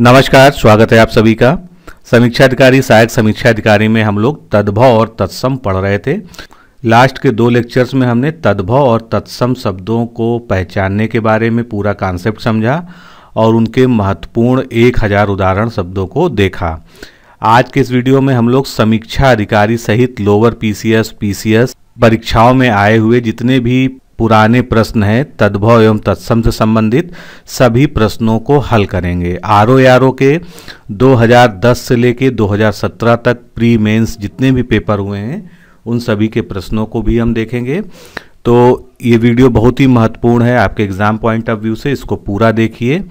नमस्कार स्वागत है आप सभी का समीक्षा अधिकारी सहायक समीक्षा अधिकारी में हम लोग तद्भव और तत्सम पढ़ रहे थे लास्ट के दो लेक्चर्स में हमने तद्भव और तत्सम शब्दों को पहचानने के बारे में पूरा कॉन्सेप्ट समझा और उनके महत्वपूर्ण एक हजार उदाहरण शब्दों को देखा आज के इस वीडियो में हम लोग समीक्षा अधिकारी सहित लोअर पीसीएस पीसीएस परीक्षाओं में आए हुए जितने भी पुराने प्रश्न हैं तद्भव एवं तत्सम से संबंधित सभी प्रश्नों को हल करेंगे आर ओ आर ओ के 2010 से लेके 2017 तक प्री मेंस जितने भी पेपर हुए हैं उन सभी के प्रश्नों को भी हम देखेंगे तो ये वीडियो बहुत ही महत्वपूर्ण है आपके एग्ज़ाम पॉइंट ऑफ व्यू से इसको पूरा देखिए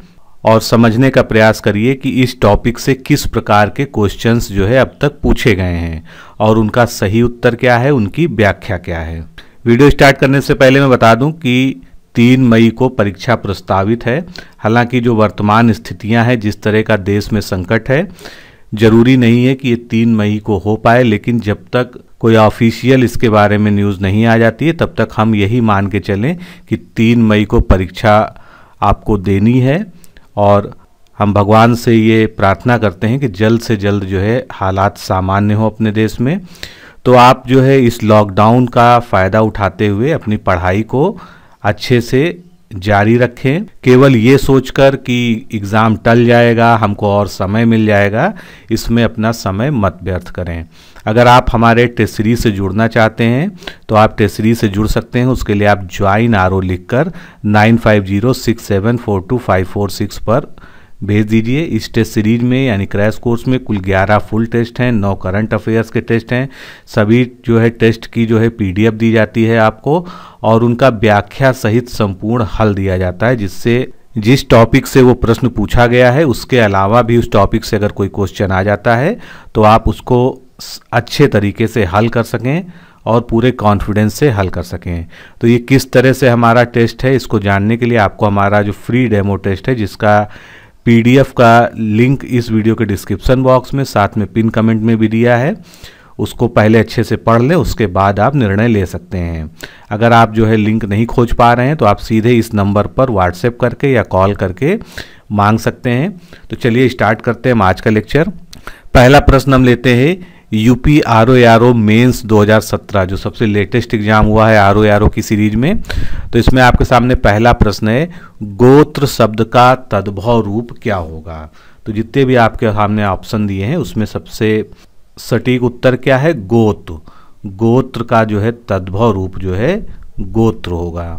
और समझने का प्रयास करिए कि इस टॉपिक से किस प्रकार के क्वेश्चंस जो है अब तक पूछे गए हैं और उनका सही उत्तर क्या है उनकी व्याख्या क्या है वीडियो स्टार्ट करने से पहले मैं बता दूं कि तीन मई को परीक्षा प्रस्तावित है हालांकि जो वर्तमान स्थितियां हैं जिस तरह का देश में संकट है ज़रूरी नहीं है कि ये तीन मई को हो पाए लेकिन जब तक कोई ऑफिशियल इसके बारे में न्यूज़ नहीं आ जाती है तब तक हम यही मान के चलें कि तीन मई को परीक्षा आपको देनी है और हम भगवान से ये प्रार्थना करते हैं कि जल्द से जल्द जो है हालात सामान्य हो अपने देश में तो आप जो है इस लॉकडाउन का फ़ायदा उठाते हुए अपनी पढ़ाई को अच्छे से जारी रखें केवल ये सोचकर कि एग्ज़ाम टल जाएगा हमको और समय मिल जाएगा इसमें अपना समय मत व्यर्थ करें अगर आप हमारे टेसरी से जुड़ना चाहते हैं तो आप टेसरी से जुड़ सकते हैं उसके लिए आप ज्वाइन आर ओ लिख कर nine five zero six seven four two five four six पर भेज दीजिए इस टेस्ट सीरीज में यानी क्रैश कोर्स में कुल 11 फुल टेस्ट हैं नौ करंट अफेयर्स के टेस्ट हैं सभी जो है टेस्ट की जो है पीडीएफ दी जाती है आपको और उनका व्याख्या सहित संपूर्ण हल दिया जाता है जिससे जिस टॉपिक से वो प्रश्न पूछा गया है उसके अलावा भी उस टॉपिक से अगर कोई क्वेश्चन आ जाता है तो आप उसको अच्छे तरीके से हल कर सकें और पूरे कॉन्फिडेंस से हल कर सकें तो ये किस तरह से हमारा टेस्ट है इसको जानने के लिए आपको हमारा जो फ्री डेमो टेस्ट है जिसका पीडीएफ का लिंक इस वीडियो के डिस्क्रिप्शन बॉक्स में साथ में पिन कमेंट में भी दिया है उसको पहले अच्छे से पढ़ लें उसके बाद आप निर्णय ले सकते हैं अगर आप जो है लिंक नहीं खोज पा रहे हैं तो आप सीधे इस नंबर पर व्हाट्सएप करके या कॉल करके मांग सकते हैं तो चलिए स्टार्ट करते हैं हम आज का लेक्चर पहला प्रश्न हम लेते हैं UP R O R O mains दो जो सबसे लेटेस्ट एग्जाम हुआ है आर ओ आर ओ की सीरीज में तो इसमें आपके सामने पहला प्रश्न है गोत्र शब्द का तद्भव रूप क्या होगा तो जितने भी आपके सामने ऑप्शन दिए हैं उसमें सबसे सटीक उत्तर क्या है गोत्र गोत्र का जो है तद्भव रूप जो है गोत्र होगा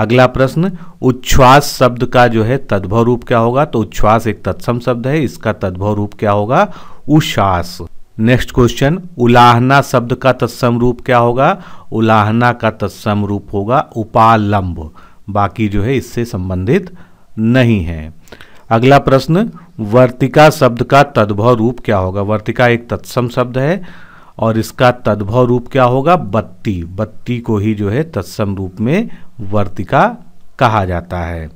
अगला प्रश्न उच्छ्वास शब्द का जो है तद्भव रूप क्या होगा तो उच्छ्वास एक तत्सम शब्द है इसका तद्भव रूप क्या होगा उशास नेक्स्ट क्वेश्चन उलाहना शब्द का तत्सम रूप क्या होगा उलाहना का तत्सम रूप होगा उपालंब बाकी जो है इससे संबंधित नहीं है अगला प्रश्न वर्तिका शब्द का तद्भव रूप क्या होगा वर्तिका एक तत्सम शब्द है और इसका तद्भव रूप क्या होगा बत्ती बत्ती को ही जो है तत्सम रूप में वर्तिका कहा जाता है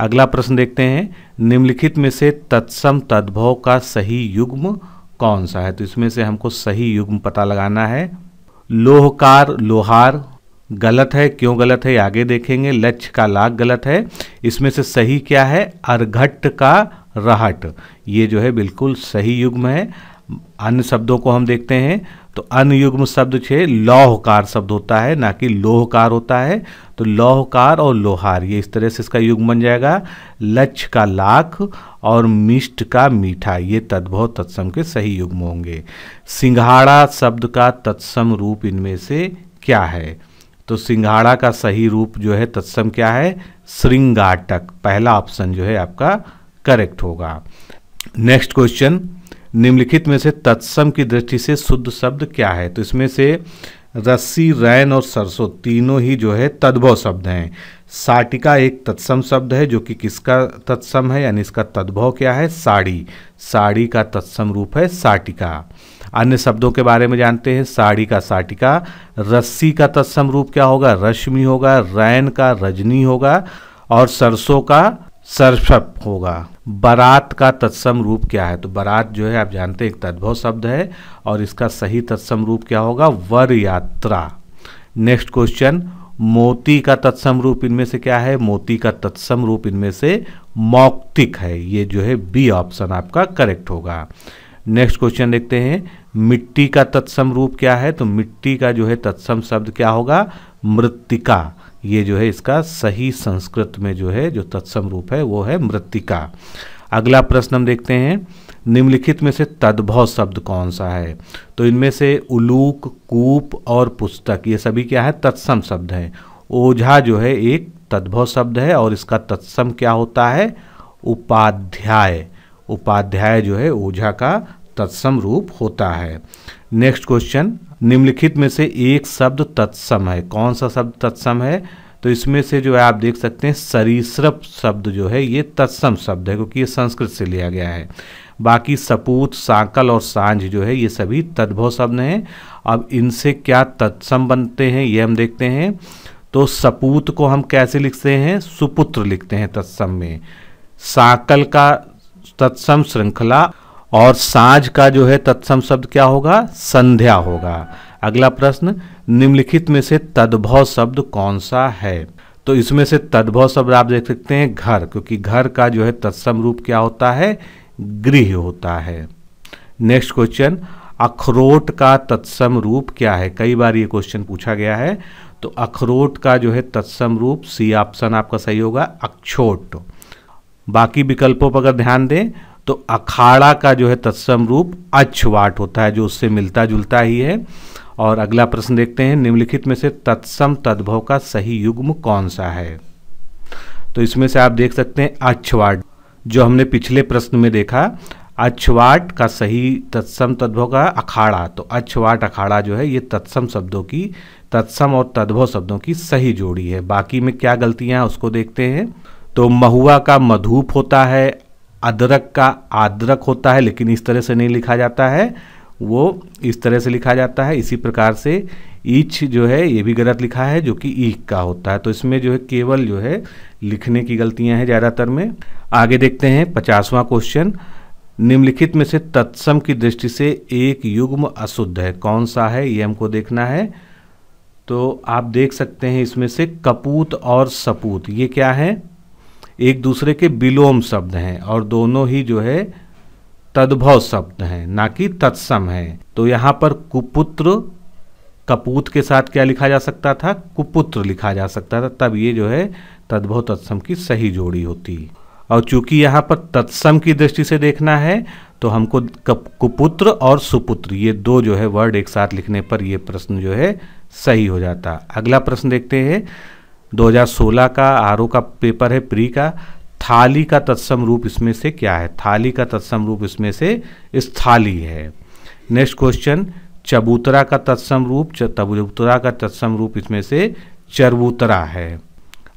अगला प्रश्न देखते हैं निम्नलिखित में से तत्सम तद्भव का सही युग्म कौन सा है तो इसमें से हमको सही युग्म पता लगाना है लोहकार लोहार गलत है क्यों गलत है आगे देखेंगे लक्ष्य का लाग गलत है इसमें से सही क्या है अर्घट का रहट ये जो है बिल्कुल सही युग्म है अन्य शब्दों को हम देखते हैं तो अनयुग्म शब्द छे लौहकार शब्द होता है ना कि लोहकार होता है तो लौहकार और लोहार ये इस तरह से इसका युग बन जाएगा लच्छ का लाख और मिष्ट का मीठा ये तद्भव तत्सम के सही युग्म होंगे सिंघाड़ा शब्द का तत्सम रूप इनमें से क्या है तो सिंघाड़ा का सही रूप जो है तत्सम क्या है श्रृंगाटक पहला ऑप्शन जो है आपका करेक्ट होगा नेक्स्ट क्वेश्चन निम्नलिखित में से तत्सम की दृष्टि से शुद्ध शब्द क्या है तो इसमें से रस्सी रैन और सरसों तीनों ही जो है तद्भव शब्द हैं साटिका एक तत्सम शब्द है जो कि किसका तत्सम है यानी इसका तद्भव क्या है साड़ी साड़ी का तत्सम रूप है साटिका अन्य शब्दों के बारे में जानते हैं साड़ी का साटिका रस्सी का तत्सम रूप क्या होगा रश्मि होगा रैन का रजनी होगा और सरसों का सरसप होगा बारात का तत्सम रूप क्या है तो बारात जो है आप जानते हैं एक तद्भव शब्द है और इसका सही तत्सम रूप क्या होगा वर यात्रा नेक्स्ट क्वेश्चन मोती का तत्सम रूप इनमें से क्या है मोती का तत्सम रूप इनमें से मौक्तिक है ये जो है बी ऑप्शन आपका करेक्ट होगा नेक्स्ट क्वेश्चन देखते हैं मिट्टी का तत्सम रूप क्या है तो मिट्टी का जो है तत्सम शब्द क्या होगा मृतिका ये जो है इसका सही संस्कृत में जो है जो तत्सम रूप है वो है मृतिका अगला प्रश्न हम देखते हैं निम्नलिखित में से तद्भव शब्द कौन सा है तो इनमें से उलूक कूप और पुस्तक ये सभी क्या है तत्सम शब्द हैं ओझा जो है एक तद्भव शब्द है और इसका तत्सम क्या होता है उपाध्याय उपाध्याय जो है ओझा का तत्सम रूप होता है नेक्स्ट क्वेश्चन निम्नलिखित में से एक शब्द तत्सम है कौन सा शब्द तत्सम है तो इसमें से जो है आप देख सकते हैं सरीसृप शब्द जो है ये तत्सम शब्द है क्योंकि ये संस्कृत से लिया गया है बाकी सपूत सांकल और सांझ जो है ये सभी तद्भव शब्द हैं अब इनसे क्या तत्सम बनते हैं ये हम देखते हैं तो सपूत को हम कैसे लिखते हैं सुपुत्र लिखते हैं तत्सम में साकल का तत्सम श्रृंखला और साझ का जो है तत्सम शब्द क्या होगा संध्या होगा अगला प्रश्न निम्नलिखित में से तद्भव शब्द कौन सा है तो इसमें से तद्भव शब्द आप देख सकते हैं घर क्योंकि घर का जो है तत्सम रूप क्या होता है गृह होता है नेक्स्ट क्वेश्चन अखरोट का तत्सम रूप क्या है कई बार ये क्वेश्चन पूछा गया है तो अखरोट का जो है तत्सम रूप सी ऑप्शन आपका सही होगा अक्षोट बाकी विकल्पों पर अगर ध्यान दें तो अखाड़ा का जो है तत्सम रूप अच्छवाट होता है जो उससे मिलता जुलता ही है और अगला प्रश्न देखते हैं निम्नलिखित में से तत्सम तद्भव का सही युग्म कौन सा है तो इसमें से आप देख सकते हैं अच्छवाट जो हमने पिछले प्रश्न में देखा अच्छवाट का सही तत्सम तद्भव का अखाड़ा तो अच्छवाट अखाड़ा जो है ये तत्सम शब्दों की तत्सम और तद्भव शब्दों की सही जोड़ी है बाकी में क्या गलतियां उसको देखते हैं तो महुआ का मधुप होता है अदरक का आदरक होता है लेकिन इस तरह से नहीं लिखा जाता है वो इस तरह से लिखा जाता है इसी प्रकार से ईच जो है ये भी गलत लिखा है जो कि ईख का होता है तो इसमें जो है केवल जो है लिखने की गलतियां हैं ज़्यादातर में आगे देखते हैं पचासवां क्वेश्चन निम्नलिखित में से तत्सम की दृष्टि से एक युग्म अशुद्ध है कौन सा है ये हमको देखना है तो आप देख सकते हैं इसमें से कपूत और सपूत ये क्या है एक दूसरे के विलोम शब्द हैं और दोनों ही जो है तद्भव शब्द हैं ना कि तत्सम है तो यहाँ पर कुपुत्र कपूत के साथ क्या लिखा जा सकता था कुपुत्र लिखा जा सकता था तब ये जो है तद्भव तत्सम की सही जोड़ी होती और चूंकि यहाँ पर तत्सम की दृष्टि से देखना है तो हमको कुपुत्र और सुपुत्र ये दो जो है वर्ड एक साथ लिखने पर ये प्रश्न जो है सही हो जाता अगला प्रश्न देखते हैं 2016 का आर का पेपर है प्री का थाली का तत्सम रूप इसमें से क्या है थाली का तत्सम रूप इसमें से इस थाली है नेक्स्ट क्वेश्चन चबूतरा का तत्सम रूप चबूतरा का तत्सम रूप इसमें से चरबूतरा है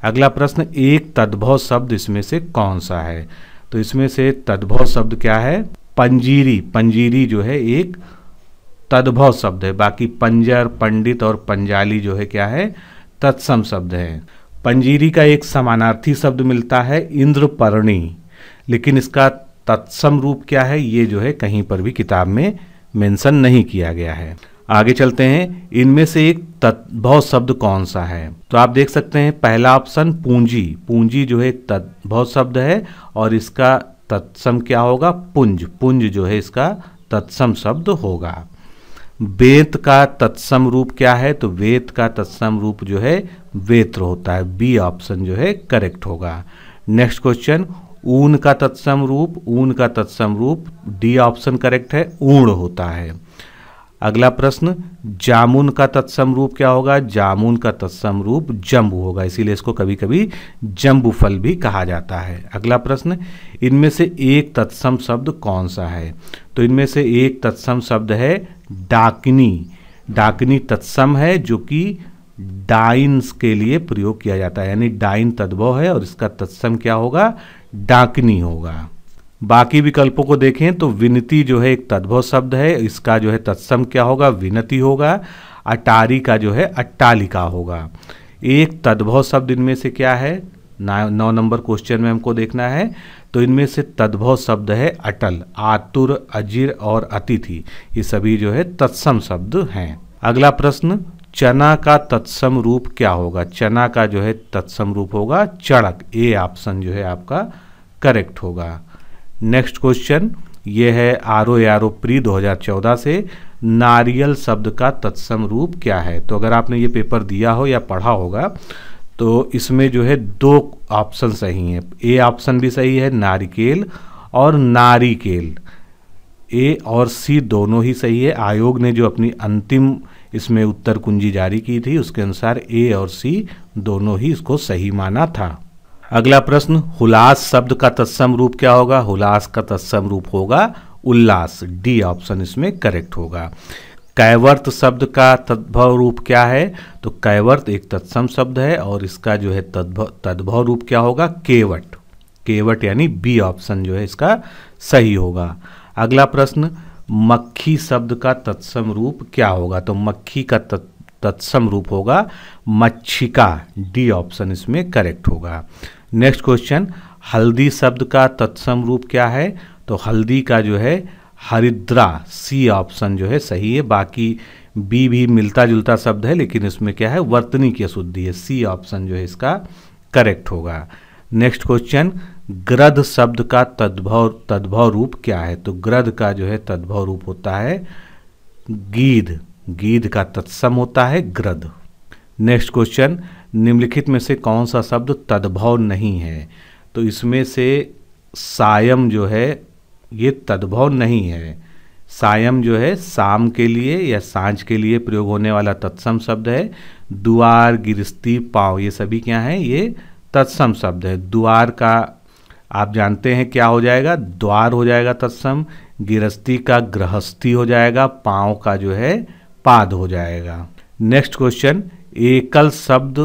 अगला प्रश्न एक तद्भव शब्द इसमें से कौन सा है तो इसमें से तद्भव शब्द क्या है पंजीरी पंजीरी जो है एक तद्भव शब्द है बाकी पंजर पंडित और पंजाली जो है क्या है तत्सम शब्द है पंजीरी का एक समानार्थी शब्द मिलता है इंद्रपर्णी लेकिन इसका तत्सम रूप क्या है ये जो है कहीं पर भी किताब में मेंशन नहीं किया गया है आगे चलते हैं इनमें से एक तद्भव शब्द कौन सा है तो आप देख सकते हैं पहला ऑप्शन पूंजी पूंजी जो है एक तद्भव शब्द है और इसका तत्सम क्या होगा पुंज पुंज जो है इसका तत्सम शब्द होगा वेत का तत्सम रूप क्या है तो वेत का तत्सम रूप जो है वेत्र होता है बी ऑप्शन जो है करेक्ट होगा नेक्स्ट क्वेश्चन ऊन का तत्सम रूप ऊन का तत्सम रूप डी ऑप्शन करेक्ट है ऊण होता है अगला प्रश्न जामुन का तत्सम रूप क्या होगा जामुन का तत्सम रूप जम्बू होगा इसीलिए इसको कभी कभी जम्बू फल भी कहा जाता है अगला प्रश्न इनमें से एक तत्सम शब्द कौन सा है तो इनमें से एक तत्सम शब्द है डाकनी डाकनी तत्सम है जो कि डाइन्स के लिए प्रयोग किया जाता है यानी डाइन तद्भव है और इसका तत्सम क्या होगा डाकनी होगा बाकी विकल्पों को देखें तो विनती जो है एक तद्भव शब्द है इसका जो है तत्सम क्या होगा विनती होगा अटारी का जो है अट्टालिका होगा एक तद्भव शब्द इनमें से क्या है नौ नंबर क्वेश्चन में हमको देखना है तो इनमें से तद्भव शब्द है अटल आतुर अजीर और अतिथि ये सभी जो है तत्सम शब्द हैं अगला प्रश्न चना का तत्सम रूप क्या होगा चना का जो है तत्सम रूप होगा चड़क ए ऑप्शन जो है आपका करेक्ट होगा नेक्स्ट क्वेश्चन ये है R O R O pre दो हजार चौदह से नारियल शब्द का तत्सम रूप क्या है तो अगर आपने ये पेपर दिया हो या पढ़ा होगा तो इसमें जो है दो ऑप्शन सही हैं ए ऑप्शन भी सही है नारिकेल और नारिकेल ए और सी दोनों ही सही है आयोग ने जो अपनी अंतिम इसमें उत्तर कुंजी जारी की थी उसके अनुसार ए और सी दोनों ही इसको सही माना था अगला प्रश्न हुलास शब्द का तत्सम रूप क्या होगा हुलास का तत्सम रूप होगा उल्लास डी ऑप्शन इसमें करेक्ट होगा कैवर्त शब्द का तद्भव रूप क्या है तो कैवर्त एक तत्सम शब्द है और इसका जो है तद्भव तद्भव रूप क्या होगा केवट केवट यानी बी ऑप्शन जो है इसका सही होगा अगला प्रश्न मक्खी शब्द का तत्सम रूप क्या होगा तो मक्खी का तत् तत्सम रूप होगा मच्छिका डी ऑप्शन इसमें करेक्ट होगा नेक्स्ट क्वेश्चन हल्दी शब्द का तत्सम रूप क्या है तो हल्दी का जो है हरिद्रा सी ऑप्शन जो है सही है बाकी बी भी मिलता जुलता शब्द है लेकिन इसमें क्या है वर्तनी की अशुद्धि है सी ऑप्शन जो है इसका करेक्ट होगा नेक्स्ट क्वेश्चन ग्रध शब्द का तद्भव तद्भव रूप क्या है तो ग्रध का जो है तद्भव रूप होता है गीध गीध का तत्सम होता है ग्रध नेक्स्ट क्वेश्चन निम्नलिखित में से कौन सा शब्द तद्भव नहीं है तो इसमें से सायम जो है ये तद्भव नहीं है सायम जो है शाम के लिए या सांझ के लिए प्रयोग होने वाला तत्सम शब्द है द्वार गिरस्ती पाँव ये सभी क्या हैं ये तत्सम शब्द है द्वार का आप जानते हैं क्या हो जाएगा द्वार हो जाएगा तत्सम गिरस्ती का गृहस्थी हो जाएगा पाँव का जो है पाद हो जाएगा नेक्स्ट क्वेश्चन एकल शब्द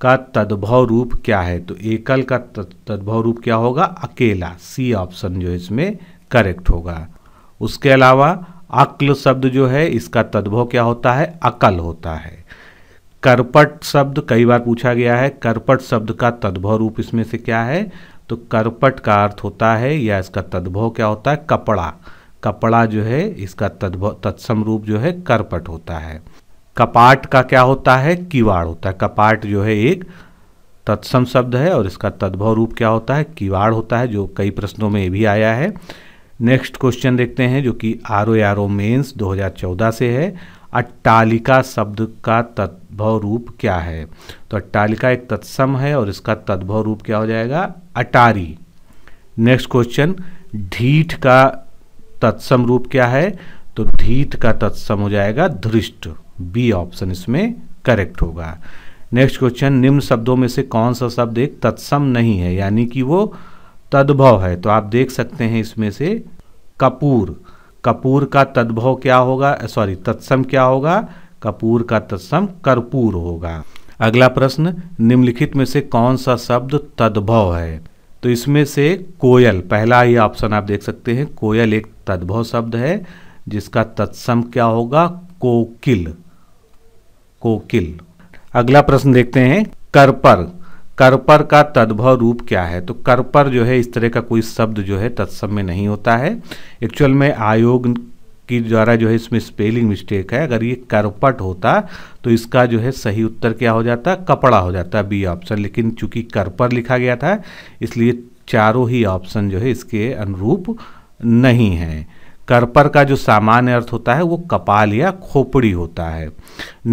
का तद्भव रूप क्या है तो एकल का तद्भव रूप क्या होगा अकेला सी ऑप्शन जो इसमें करेक्ट होगा उसके अलावा अक्ल शब्द जो है इसका तद्भव क्या होता है अकल होता है करपट शब्द कई बार पूछा गया है करपट शब्द का तद्भव रूप इसमें से क्या है तो करपट का अर्थ होता है या इसका तद्भव क्या होता है कपड़ा कपड़ा जो है इसका तद्भव तत्सम रूप जो है करपट होता है कपाट का क्या होता है किवाड़ होता है कपाट जो है एक तत्सम शब्द है और इसका तद्भव रूप क्या होता है किवाड़ होता है जो कई प्रश्नों में भी आया है नेक्स्ट क्वेश्चन देखते हैं जो कि R O R O mains 2014 से है अट्टालिका शब्द का तद्भव रूप क्या है तो अट्टालिका एक तत्सम है और इसका तद्भव रूप क्या हो जाएगा अटारी नेक्स्ट क्वेश्चन ढीठ का तत्सम रूप क्या है तो धीत का तत्सम हो जाएगा धृष्ट बी ऑप्शन इसमें करेक्ट होगा नेक्स्ट क्वेश्चन निम्न शब्दों में से कौन सा शब्द एक तत्सम नहीं है यानी कि वो तद्भव है तो आप देख सकते हैं इसमें से कपूर कपूर का तद्भव क्या होगा सॉरी तत्सम क्या होगा कपूर का तत्सम कर्पूर होगा अगला प्रश्न निम्नलिखित में से कौन सा शब्द तद्भव है तो इसमें से कोयल पहला ही ऑप्शन आप देख सकते हैं कोयल एक तद्भव शब्द है जिसका तत्सम क्या होगा कोकिल कोकिल अगला प्रश्न देखते हैं करपर करपर का तद्भव रूप क्या है तो करपर जो है इस तरह का कोई शब्द जो है तत्सम में नहीं होता है एक्चुअल में आयोग की द्वारा जो है इसमें स्पेलिंग मिस्टेक है अगर ये करपट होता तो इसका जो है सही उत्तर क्या हो जाता कपड़ा हो जाता बी ऑप्शन लेकिन चूंकि करपर लिखा गया था इसलिए चारों ही ऑप्शन जो है इसके अनुरूप नहीं हैं करपर का जो सामान्य अर्थ होता है वो कपाल या खोपड़ी होता है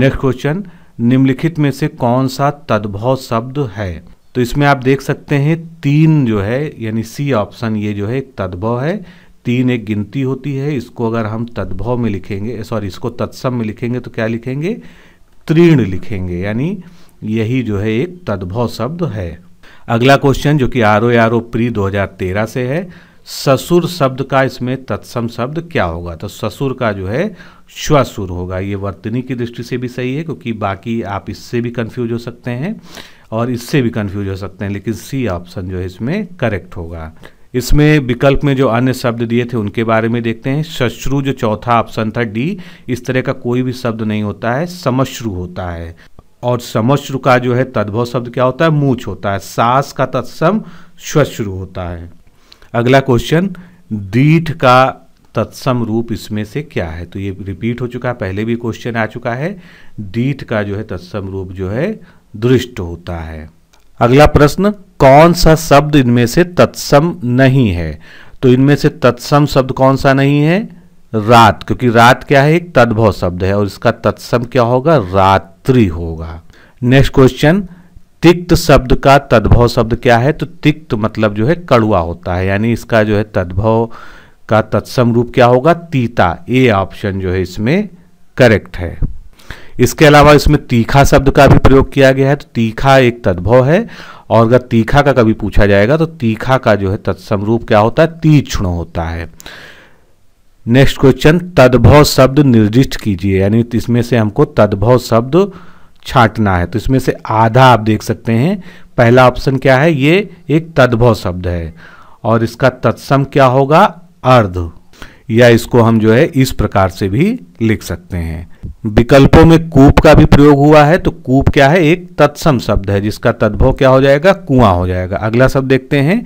नेक्स्ट क्वेश्चन निम्नलिखित में से कौन सा तद्भव शब्द है तो इसमें आप देख सकते हैं तीन जो है यानी सी ऑप्शन ये जो है एक तद्भव है तीन एक गिनती होती है इसको अगर हम तद्भव में लिखेंगे सॉरी इसको तत्सम में लिखेंगे तो क्या लिखेंगे तीर्ण लिखेंगे यानी यही जो है एक तद्भव शब्द है अगला क्वेश्चन जो कि R O R O pre दो से है ससुर शब्द का इसमें तत्सम शब्द क्या होगा तो ससुर का जो है श्वसुर होगा ये वर्तनी की दृष्टि से भी सही है क्योंकि बाकी आप इससे भी कंफ्यूज हो सकते हैं और इससे भी कंफ्यूज हो सकते हैं लेकिन सी ऑप्शन जो है इसमें करेक्ट होगा इसमें विकल्प में जो अन्य शब्द दिए थे उनके बारे में देखते हैं शश्रु जो चौथा ऑप्शन था डी इस तरह का कोई भी शब्द नहीं होता है समश्रु होता है और समश्रु का जो है तद्भव शब्द क्या होता है मूछ होता है सास का तत्सम श्वश्रु होता है अगला क्वेश्चन दीठ का तत्सम रूप इसमें से क्या है तो ये रिपीट हो चुका है पहले भी क्वेश्चन आ चुका है दीठ का जो है तत्सम रूप जो है दृष्ट होता है अगला प्रश्न कौन सा शब्द इनमें से तत्सम नहीं है तो इनमें से तत्सम शब्द कौन सा नहीं है रात क्योंकि रात क्या है एक तद्भव शब्द है और इसका तत्सम क्या होगा रात्रि होगा नेक्स्ट क्वेश्चन तिक्त शब्द का तद्भव शब्द क्या है तो तिक्त मतलब जो है कड़ुआ होता है यानी इसका जो है तद्भव का तत्सम रूप क्या होगा तीता ए ऑप्शन जो है इसमें करेक्ट है इसके अलावा इसमें तीखा शब्द का भी प्रयोग किया गया है तो तीखा एक तद्भव है और अगर तीखा का कभी पूछा जाएगा तो तीखा का जो है तत्सम रूप क्या होता है तीक्ष्ण होता है नेक्स्ट क्वेश्चन तद्भव शब्द निर्दिष्ट कीजिए यानी इसमें से हमको तद्भव शब्द छाटना है तो इसमें से आधा आप देख सकते हैं पहला ऑप्शन क्या है ये एक तद्भव शब्द है और इसका तत्सम क्या होगा अर्ध या इसको हम जो है इस प्रकार से भी लिख सकते हैं विकल्पों में कूप का भी प्रयोग हुआ है तो कूप क्या है एक तत्सम शब्द है जिसका तद्भव क्या हो जाएगा कुआं हो जाएगा अगला शब्द देखते हैं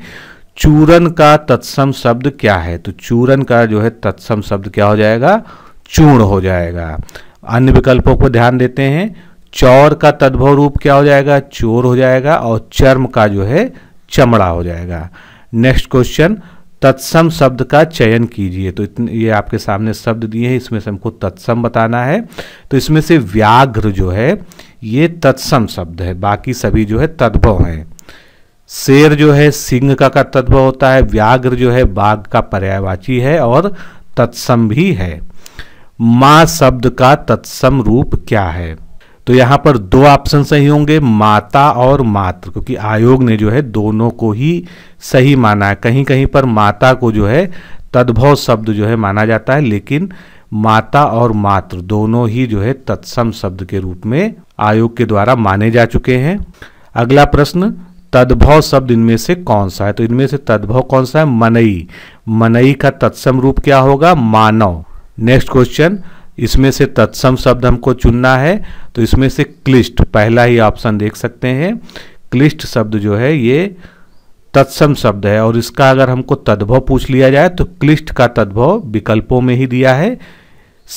चूरन का तत्सम शब्द क्या है तो चूरन का जो है तत्सम शब्द क्या हो जाएगा चूर्ण हो जाएगा अन्य विकल्पों पर ध्यान देते हैं चौर का तद्भव रूप क्या हो जाएगा चोर हो जाएगा और चर्म का जो है चमड़ा हो जाएगा नेक्स्ट क्वेश्चन तत्सम शब्द का चयन कीजिए तो इतने ये आपके सामने शब्द दिए हैं इसमें से हमको तत्सम बताना है तो इसमें से व्याघ्र जो है ये तत्सम शब्द है बाकी सभी जो है तद्भव हैं शेर जो है सिंह का का तद्भव होता है व्याघ्र जो है बाघ का पर्यायवाची है और तत्सम भी है माँ शब्द का तत्सम रूप क्या है तो यहाँ पर दो ऑप्शन सही होंगे माता और मात्र क्योंकि आयोग ने जो है दोनों को ही सही माना है कहीं कहीं पर माता को जो है तद्भव शब्द जो है माना जाता है लेकिन माता और मात्र दोनों ही जो है तत्सम शब्द के रूप में आयोग के द्वारा माने जा चुके हैं अगला प्रश्न तद्भव शब्द इनमें से कौन सा है तो इनमें से तद्भव कौन सा है मनई मनई का तत्सम रूप क्या होगा मानव नेक्स्ट क्वेश्चन इसमें से तत्सम शब्द हमको चुनना है तो इसमें से क्लिष्ट पहला ही ऑप्शन देख सकते हैं क्लिष्ट शब्द जो है ये तत्सम शब्द है और इसका अगर हमको तद्भव पूछ लिया जाए तो क्लिष्ट का तद्भव विकल्पों में ही दिया है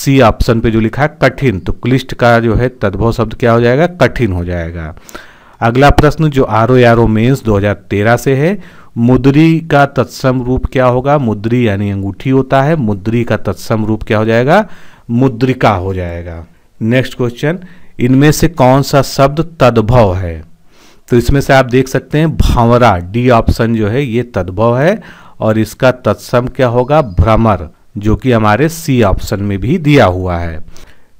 सी ऑप्शन पे जो लिखा है कठिन तो क्लिष्ट का जो है तद्भव शब्द क्या हो जाएगा कठिन हो जाएगा अगला प्रश्न जो R O R O mains तेरह से है मुद्री का तत्सम रूप क्या होगा मुद्री यानी अंगूठी होता है मुद्री का तत्सम रूप क्या हो जाएगा मुद्रिका हो जाएगा नेक्स्ट क्वेश्चन इनमें से कौन सा शब्द तद्भव है तो इसमें से आप देख सकते हैं भावरा डी ऑप्शन जो है ये तद्भव है और इसका तत्सम क्या होगा भ्रमर जो कि हमारे सी ऑप्शन में भी दिया हुआ है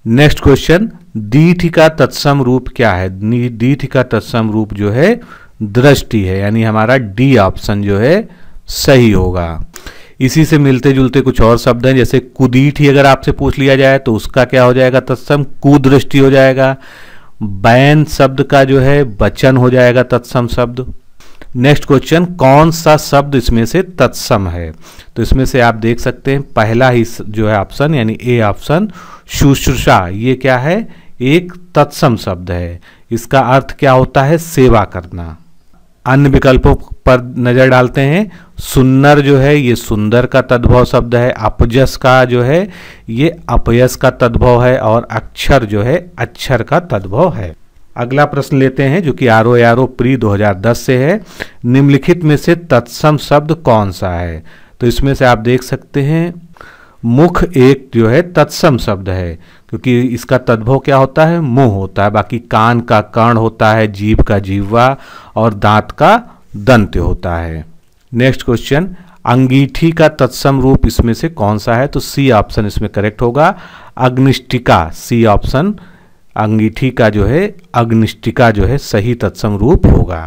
नेक्स्ट क्वेश्चन दीठ का तत्सम रूप क्या है दीठ का तत्सम रूप जो है दृष्टि है यानी हमारा डी ऑप्शन जो है सही होगा इसी से मिलते जुलते कुछ और शब्द हैं जैसे कुदीठ ही अगर आपसे पूछ लिया जाए तो उसका क्या हो जाएगा तत्सम कुदृष्टि हो जाएगा बैन शब्द का जो है वचन हो जाएगा तत्सम शब्द नेक्स्ट क्वेश्चन कौन सा शब्द इसमें से तत्सम है तो इसमें से आप देख सकते हैं पहला ही जो है ऑप्शन यानी ए ऑप्शन शुश्रूषा ये क्या है एक तत्सम शब्द है इसका अर्थ क्या होता है सेवा करना अन्य विकल्पों पर नजर डालते हैं सुन्नर जो है ये सुंदर का तद्भव शब्द है अपजस का जो है ये अपयस का तद्भव है और अक्षर जो है अक्षर का तद्भव है अगला प्रश्न लेते हैं जो कि R O R O pre 2010 से है निम्नलिखित में से तत्सम शब्द कौन सा है तो इसमें से आप देख सकते हैं मुख एक जो है तत्सम शब्द है क्योंकि इसका तद्भव क्या होता है मुंह होता है बाकी कान का कर्ण होता है जीभ का जीववा और दांत का दंत होता है नेक्स्ट क्वेश्चन अंगीठी का तत्सम रूप इसमें से कौन सा है तो सी ऑप्शन इसमें करेक्ट होगा अग्निष्टिका सी ऑप्शन अंगीठी का जो है अग्निष्टिका जो है सही तत्सम रूप होगा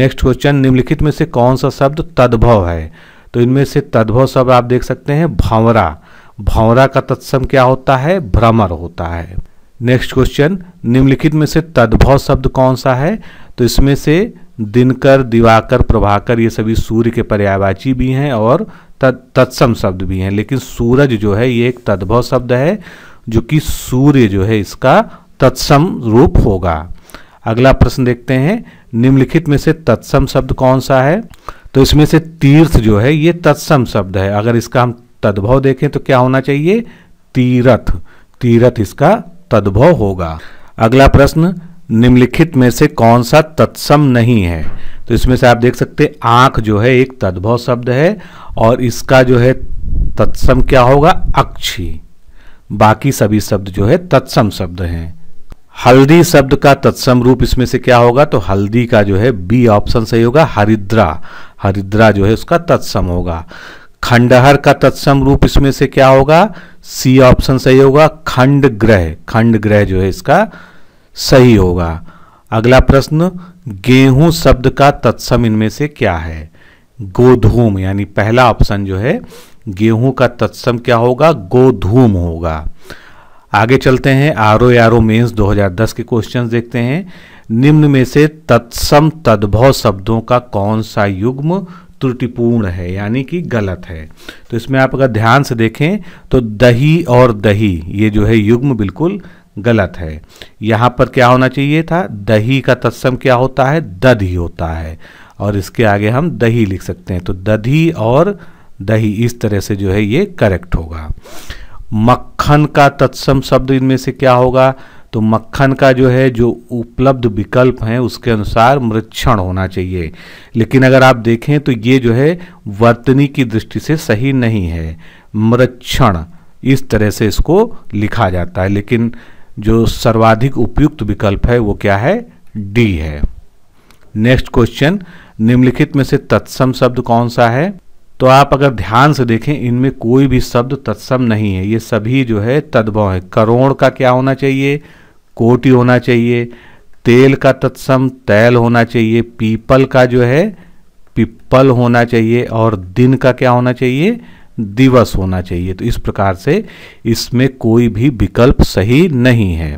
नेक्स्ट क्वेश्चन निम्नलिखित में से कौन सा शब्द तद्भव है तो इनमें से तद्भव शब्द आप देख सकते हैं भंवरा भंवरा का तत्सम क्या होता है भ्रमर होता है नेक्स्ट क्वेश्चन निम्नलिखित में से तद्भव शब्द कौन सा है तो इसमें से दिनकर दिवाकर प्रभाकर ये सभी सूर्य के पर्यायवाची भी हैं और तत्सम शब्द भी हैं लेकिन सूरज जो है ये एक तद्भव शब्द है जो कि सूर्य जो है इसका तत्सम रूप होगा अगला प्रश्न देखते हैं निम्नलिखित में से तत्सम शब्द कौन सा है तो इसमें से तीर्थ जो है ये तत्सम शब्द है अगर इसका हम तद्भव देखें तो क्या होना चाहिए तीरथ तीरथ इसका तद्भव होगा अगला प्रश्न निम्नलिखित में से कौन सा तत्सम नहीं है तो इसमें से आप देख सकते हैं आंख जो है एक तद्भव शब्द है और इसका जो है तत्सम क्या होगा अक्षी बाकी सभी शब्द जो है तत्सम शब्द हैं हल्दी शब्द का तत्सम रूप इसमें से क्या होगा तो हल्दी का जो है बी ऑप्शन सही होगा हरिद्रा हरिद्रा जो है उसका तत्सम होगा खंडहर का तत्सम रूप इसमें से क्या होगा सी ऑप्शन सही होगा खंड ग्रह खंड ग्रह जो है इसका सही होगा अगला प्रश्न गेहूं शब्द का तत्सम इनमें से क्या है गोधूम यानी पहला ऑप्शन जो है गेहूं का तत्सम क्या होगा गोधूम होगा आगे चलते हैं R O R O mains 2010 के क्वेश्चन देखते हैं निम्न में से तत्सम तद्भव शब्दों का कौन सा युग्म त्रुटिपूर्ण है यानी कि गलत है तो इसमें आप अगर ध्यान से देखें तो दही और दही ये जो है युग्म बिल्कुल गलत है यहाँ पर क्या होना चाहिए था दही का तत्सम क्या होता है दधी होता है और इसके आगे हम दही लिख सकते हैं तो दधी और दही इस तरह से जो है ये करेक्ट होगा मक्खन का तत्सम शब्द इनमें से क्या होगा तो मक्खन का जो है जो उपलब्ध विकल्प हैं उसके अनुसार मृक्षण होना चाहिए लेकिन अगर आप देखें तो ये जो है वर्तनी की दृष्टि से सही नहीं है मृक्षण इस तरह से इसको लिखा जाता है लेकिन जो सर्वाधिक उपयुक्त विकल्प है वो क्या है डी है नेक्स्ट क्वेश्चन निम्नलिखित में से तत्सम शब्द कौन सा है तो आप अगर ध्यान से देखें इनमें कोई भी शब्द तत्सम नहीं है ये सभी जो है तद्भव है करोड़ का क्या होना चाहिए कोटि होना चाहिए तेल का तत्सम तैल होना चाहिए पीपल का जो है पिप्पल होना चाहिए और दिन का क्या होना चाहिए दिवस होना चाहिए तो इस प्रकार से इसमें कोई भी विकल्प सही नहीं है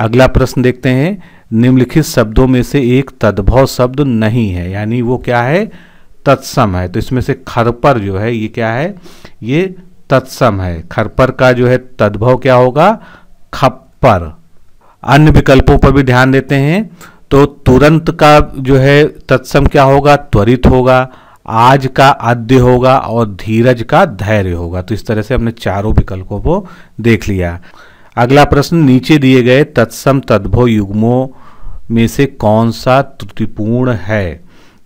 अगला प्रश्न देखते हैं निम्नलिखित शब्दों में से एक तद्भव शब्द नहीं है यानी वो क्या है तत्सम है तो इसमें से खरपर जो है ये क्या है ये तत्सम है खरपर का जो है तद्भव क्या होगा खप्पर अन्य विकल्पों पर भी ध्यान देते हैं तो तुरंत का जो है तत्सम क्या होगा त्वरित होगा आज का आद्य होगा और धीरज का धैर्य होगा तो इस तरह से हमने चारों विकल्पों को देख लिया अगला प्रश्न नीचे दिए गए तत्सम तद्भव युग्मों में से कौन सा त्रुटिपूर्ण है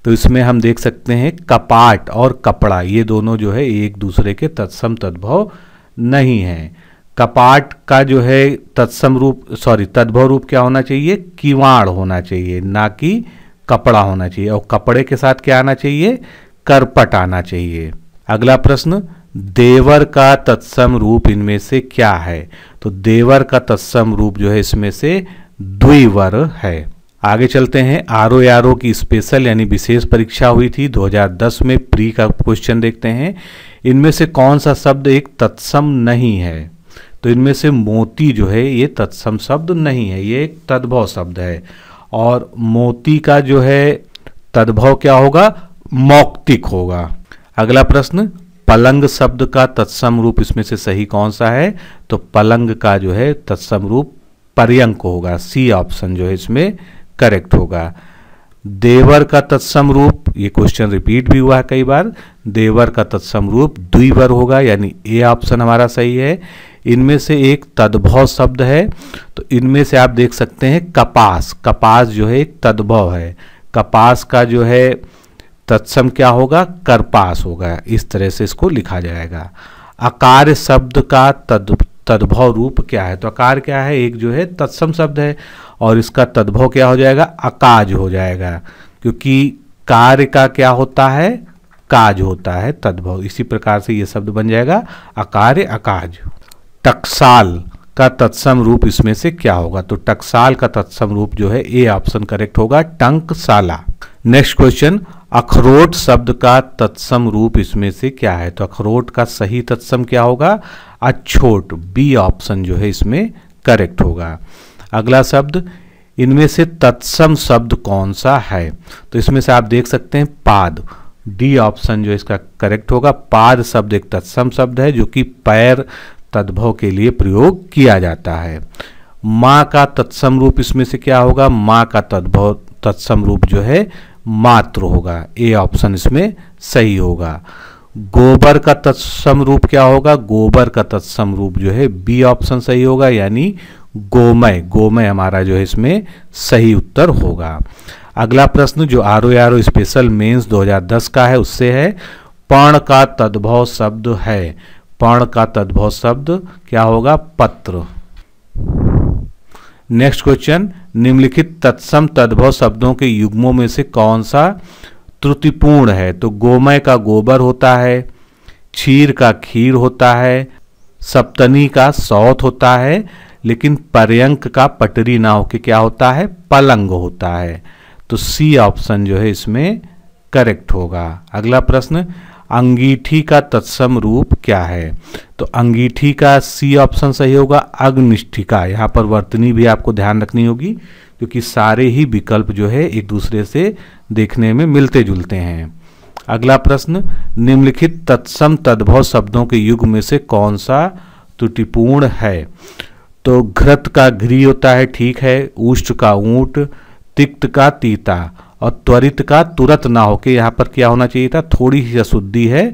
तो इसमें हम देख सकते हैं कपाट और कपड़ा ये दोनों जो है एक दूसरे के तत्सम तद्भव नहीं हैं कपाट का जो है तत्सम रूप सॉरी तद्भव रूप क्या होना चाहिए किवाड़ होना चाहिए ना कि कपड़ा होना चाहिए और कपड़े के साथ क्या आना चाहिए करपट आना चाहिए अगला प्रश्न देवर का तत्सम रूप इनमें से क्या है तो देवर का तत्सम रूप जो है इसमें से द्विवर है आगे चलते हैं आर ओ आर ओ की स्पेशल यानी विशेष परीक्षा हुई थी 2010 में प्री का क्वेश्चन देखते हैं इनमें से कौन सा शब्द एक तत्सम नहीं है तो इनमें से मोती जो है ये तत्सम शब्द नहीं है ये एक तद्भव शब्द है और मोती का जो है तद्भव क्या होगा मौक्तिक होगा अगला प्रश्न पलंग शब्द का तत्सम रूप इसमें से सही कौन सा है तो पलंग का जो है तत्सम रूप पर्यंक होगा सी ऑप्शन जो है इसमें करेक्ट होगा देवर का तत्सम रूप ये क्वेश्चन रिपीट भी हुआ है कई बार देवर का तत्सम रूप द्विवर होगा यानी ए ऑप्शन हमारा सही है इनमें से एक तद्भव शब्द है तो इनमें से आप देख सकते हैं कपास कपास जो है एक तद्भव है कपास का जो है तत्सम क्या होगा करपास होगा इस तरह से इसको लिखा जाएगा अकार शब्द का तद तद्भव रूप क्या है तो अकार क्या है एक जो है तत्सम शब्द है और इसका तद्भव क्या हो जाएगा अकाज हो जाएगा क्योंकि कार्य का क्या होता है काज होता है तद्भव इसी प्रकार से ये शब्द बन जाएगा अकार्य अकाज टकसाल का तत्सम रूप इसमें से क्या होगा तो टकसाल का तत्सम रूप जो है ए ऑप्शन करेक्ट होगा टंकसाला नेक्स्ट क्वेश्चन अखरोट शब्द का तत्सम रूप इसमें से क्या है तो अखरोट का सही तत्सम क्या होगा अछोट बी ऑप्शन जो है इसमें करेक्ट होगा अगला शब्द इनमें से तत्सम शब्द कौन सा है तो इसमें से आप देख सकते हैं पाद डी ऑप्शन जो इसका करेक्ट होगा पाद शब्द एक तत्सम शब्द है जो कि पैर तद्भव के लिए प्रयोग किया जाता है माँ का तत्सम रूप इसमें से क्या होगा माँ का तद्भव तत्सम रूप जो है मात्र होगा ए ऑप्शन इसमें सही होगा गोबर का तत्सम रूप क्या होगा गोबर का तत्सम रूप जो है बी ऑप्शन सही होगा यानी गोमय गोमय हमारा जो है इसमें सही उत्तर होगा अगला प्रश्न जो R O R O special mains दो का है उससे है पण का तद्भव शब्द है पण का तद्भव शब्द क्या होगा पत्र नेक्स्ट क्वेश्चन निम्नलिखित तत्सम तद्भव शब्दों के युग्मों में से कौन सा त्रुटिपूर्ण है तो गोमय का गोबर होता है क्षीर का खीर होता है सप्तनी का सौत होता है लेकिन पर्यंक का पटरी ना होके क्या होता है पलंग होता है तो सी ऑप्शन जो है इसमें करेक्ट होगा अगला प्रश्न अंगीठी का तत्सम रूप क्या है तो अंगीठी का सी ऑप्शन सही होगा अग्निष्ठिका यहाँ पर वर्तनी भी आपको ध्यान रखनी होगी क्योंकि सारे ही विकल्प जो है एक दूसरे से देखने में मिलते जुलते हैं अगला प्रश्न निम्नलिखित तत्सम तद्भव शब्दों के युग में से कौन सा त्रुटिपूर्ण है तो घृत का घृ होता है ठीक है ऊष्ट का ऊट तिक्त का तीता और त्वरित का तुरंत ना हो यहाँ पर क्या होना चाहिए था थोड़ी ही अशुद्धि है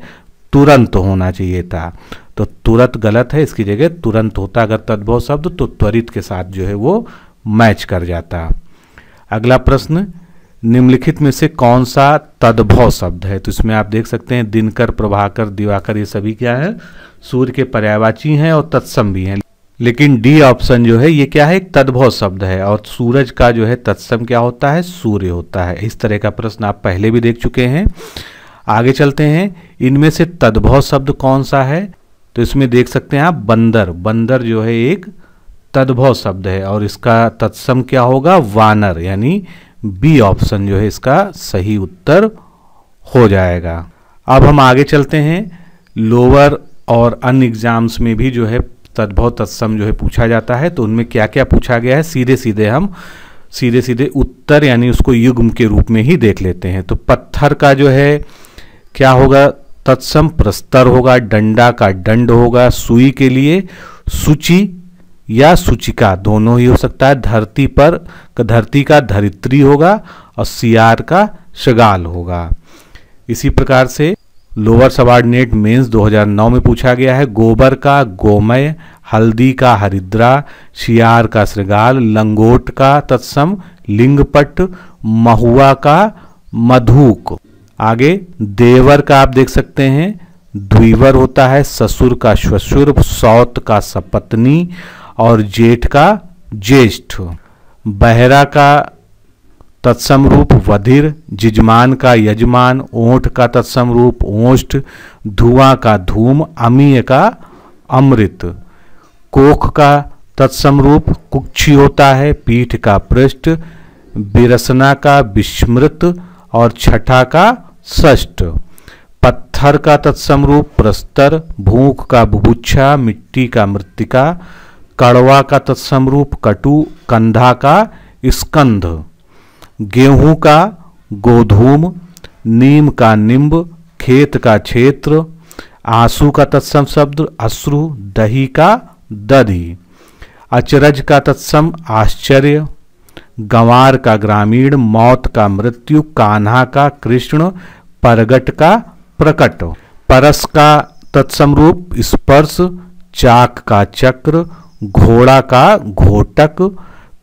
तुरंत होना चाहिए था तो तुरंत गलत है इसकी जगह तुरंत होता अगर तद्भव शब्द तो त्वरित के साथ जो है वो मैच कर जाता अगला प्रश्न निम्नलिखित में से कौन सा तद्भव शब्द है तो इसमें आप देख सकते हैं दिनकर प्रभाकर दिवाकर ये सभी क्या है सूर्य के पर्यावाची हैं और तत्सम भी हैं लेकिन डी ऑप्शन जो है ये क्या है एक तद्भव शब्द है और सूरज का जो है तत्सम क्या होता है सूर्य होता है इस तरह का प्रश्न आप पहले भी देख चुके हैं आगे चलते हैं इनमें से तद्भव शब्द कौन सा है तो इसमें देख सकते हैं आप बंदर बंदर जो है एक तद्भव शब्द है और इसका तत्सम क्या होगा वानर यानी बी ऑप्शन जो है इसका सही उत्तर हो जाएगा अब हम आगे चलते हैं लोअर और अन्य एग्जाम्स में भी जो है तद्भव तत्सम जो है पूछा जाता है तो उनमें क्या क्या पूछा गया है सीधे सीधे हम सीधे सीधे उत्तर यानी उसको युग्म के रूप में ही देख लेते हैं तो पत्थर का जो है क्या होगा तत्सम प्रस्तर होगा डंडा का दंड होगा सुई के लिए सूची या सूचिका दोनों ही हो सकता है धरती पर धरती का धरित्री होगा और सियार का शगाल होगा इसी प्रकार से लोअर सबॉर्डिनेट मेंस 2009 में पूछा गया है गोबर का गोमय हल्दी का हरिद्रा शियार का श्रृगाल लंगोट का तत्सम लिंगपट महुआ का मधुक आगे देवर का आप देख सकते हैं द्विवर होता है ससुर का श्वशुर सौत का सपत्नी और जेठ का ज्येष्ठ बहरा का तत्सम रूप वधिर जिजमान का यजमान ओठ का तत्सम रूप ओष्ट धुआं का धूम अमीय का अमृत कोख का तत्सम रूप कुक्षी होता है पीठ का पृष्ठ बिरसना का विस्मृत और छठा का ष्ठ पत्थर का तत्सम रूप प्रस्तर भूख का बुभुच्छा मिट्टी का मृतिका कड़वा का तत्सम रूप कटु कंधा का स्कंध गेहूं का गोधूम नीम का निम्ब खेत का क्षेत्र आंसू का तत्सम शब्द अश्रु दही का दधि अचरज का तत्सम आश्चर्य गंवार का ग्रामीण मौत का मृत्यु कान्हा का कृष्ण परगट का प्रकट परस का तत्सम रूप स्पर्श चाक का चक्र घोड़ा का घोटक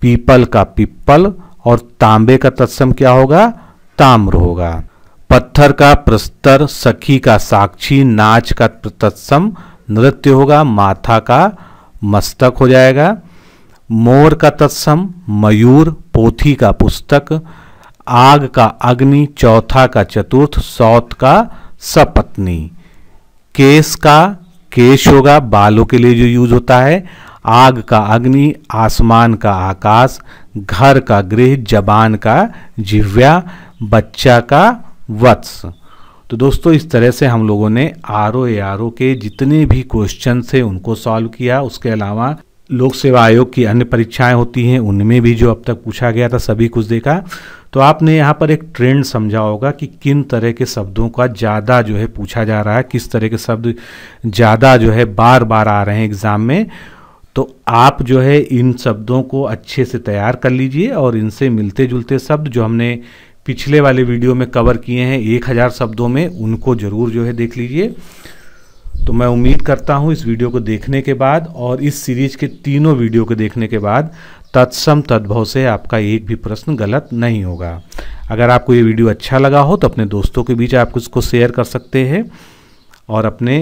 पीपल का पिप्पल और तांबे का तत्सम क्या होगा ताम्र होगा पत्थर का प्रस्तर सखी का साक्षी नाच का तत्सम नृत्य होगा माथा का मस्तक हो जाएगा मोर का तत्सम मयूर पोथी का पुस्तक आग का अग्नि चौथा का चतुर्थ सौत का सपत्नी केस का केश होगा बालों के लिए जो यूज होता है आग का अग्नि आसमान का आकाश घर का गृह जबान का जिव्या बच्चा का वत्स तो दोस्तों इस तरह से हम लोगों ने आर ओ आर ओ के जितने भी क्वेश्चन थे उनको सॉल्व किया उसके अलावा लोक सेवा आयोग की अन्य परीक्षाएं होती हैं उनमें भी जो अब तक पूछा गया था सभी कुछ देखा तो आपने यहाँ पर एक ट्रेंड समझा होगा कि किन तरह के शब्दों का ज़्यादा जो है पूछा जा रहा है किस तरह के शब्द ज़्यादा जो है बार बार आ रहे हैं एग्ज़ाम में तो आप जो है इन शब्दों को अच्छे से तैयार कर लीजिए और इनसे मिलते जुलते शब्द जो हमने पिछले वाले वीडियो में कवर किए हैं एक हज़ार शब्दों में उनको ज़रूर जो है देख लीजिए तो मैं उम्मीद करता हूँ इस वीडियो को देखने के बाद और इस सीरीज के तीनों वीडियो को देखने के बाद तत्सम तद्भव से आपका एक भी प्रश्न गलत नहीं होगा अगर आपको ये वीडियो अच्छा लगा हो तो अपने दोस्तों के बीच आप इसको शेयर कर सकते हैं और अपने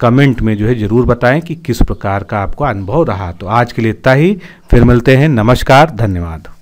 कमेंट में जो है ज़रूर बताएं कि किस प्रकार का आपका अनुभव रहा तो आज के लिए इतना ही फिर मिलते हैं नमस्कार धन्यवाद